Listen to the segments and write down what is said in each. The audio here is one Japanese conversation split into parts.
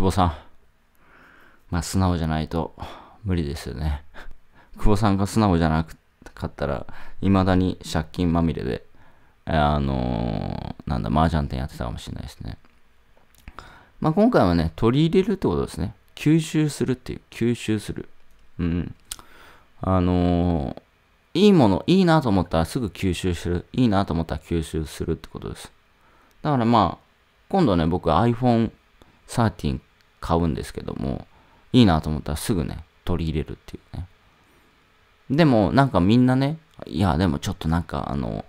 久保さん。まあ、素直じゃないと無理ですよね。久保さんが素直じゃなかったら、未だに借金まみれで、あのー、なんだ、麻雀店やってたかもしれないですね。まあ、今回はね、取り入れるってことですね。吸収するっていう、吸収する。うん。あのー、いいもの、いいなと思ったらすぐ吸収する。いいなと思ったら吸収するってことです。だからまあ、今度ね、僕 iPhone 13買うんですけども、いいなと思ったらすぐね、取り入れるっていうね。でも、なんかみんなね、いや、でもちょっとなんか、あの、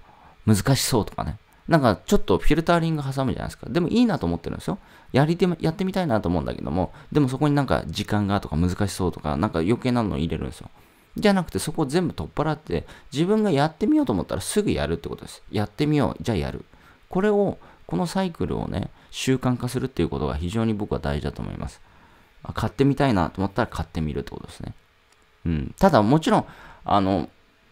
難しそうとかね。なんかちょっとフィルタリング挟むじゃないですか。でもいいなと思ってるんですよ。やりて、やってみたいなと思うんだけども、でもそこになんか時間がとか難しそうとか、なんか余計なの入れるんですよ。じゃなくてそこを全部取っ払って、自分がやってみようと思ったらすぐやるってことです。やってみよう、じゃあやる。これをこのサイクルをね、習慣化するっていうことが非常に僕は大事だと思います。買ってみたいなと思ったら買ってみるってことですね。うん。ただもちろん、あの、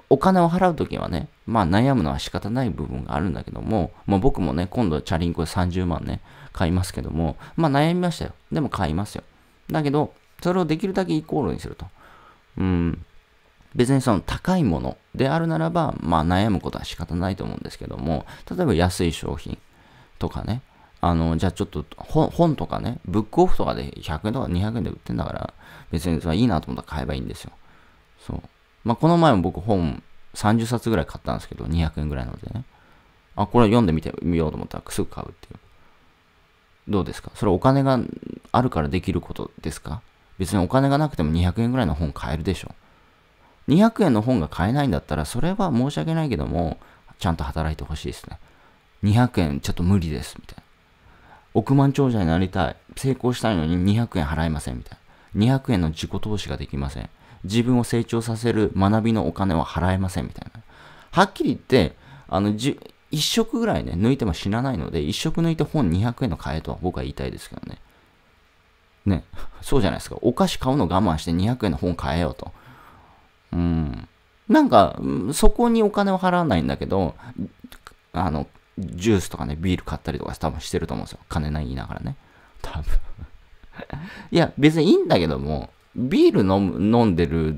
お金を払うときはね、まあ悩むのは仕方ない部分があるんだけども、ま僕もね、今度チャリンコで30万ね、買いますけども、まあ悩みましたよ。でも買いますよ。だけど、それをできるだけイコールにすると。うん。別にその高いものであるならば、まあ悩むことは仕方ないと思うんですけども、例えば安い商品、とかね。あの、じゃあちょっと本とかね、ブックオフとかで100円とか200円で売ってんだから、別にそれいいなと思ったら買えばいいんですよ。そう。まあ、この前も僕本30冊ぐらい買ったんですけど、200円ぐらいなのでね。あ、これ読んでみてみようと思ったらすぐ買うっていう。どうですかそれお金があるからできることですか別にお金がなくても200円ぐらいの本買えるでしょ。200円の本が買えないんだったら、それは申し訳ないけども、ちゃんと働いてほしいですね。200円ちょっと無理です、みたいな。億万長者になりたい。成功したいのに200円払えません、みたいな。200円の自己投資ができません。自分を成長させる学びのお金は払えません、みたいな。はっきり言って、あの、じ一食ぐらいね、抜いても死なないので、一食抜いて本200円の買えとは僕は言いたいですけどね。ね、そうじゃないですか。お菓子買うの我慢して200円の本買えよと。うん。なんか、そこにお金を払わないんだけど、あの、ジュースとかね、ビール買ったりとか多分してると思うんですよ。金ない言いながらね。多分 いや、別にいいんだけども、ビール飲む飲んでる、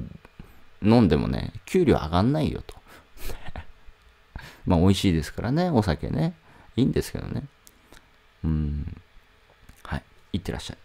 飲んでもね、給料上がんないよと。まあ、美味しいですからね、お酒ね。いいんですけどね。うん。はい。いってらっしゃい。